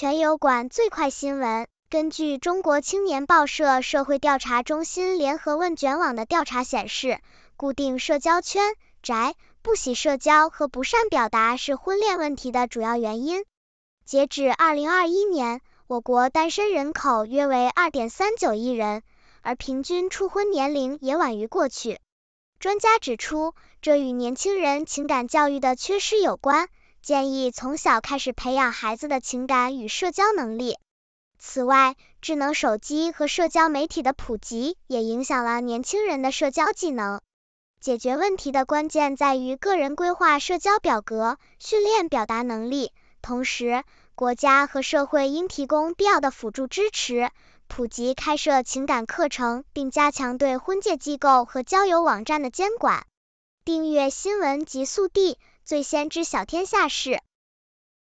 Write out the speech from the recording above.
全友管最快新闻。根据中国青年报社社会调查中心联合问卷网的调查显示，固定社交圈、宅、不喜社交和不善表达是婚恋问题的主要原因。截止2021年，我国单身人口约为2.39亿人，而平均初婚年龄也晚于过去。专家指出，这与年轻人情感教育的缺失有关。建议从小开始培养孩子的情感与社交能力。此外，智能手机和社交媒体的普及也影响了年轻人的社交技能。解决问题的关键在于个人规划社交表格、训练表达能力，同时国家和社会应提供必要的辅助支持，普及开设情感课程，并加强对婚介机构和交友网站的监管。订阅新闻极速递，最先知晓天下事。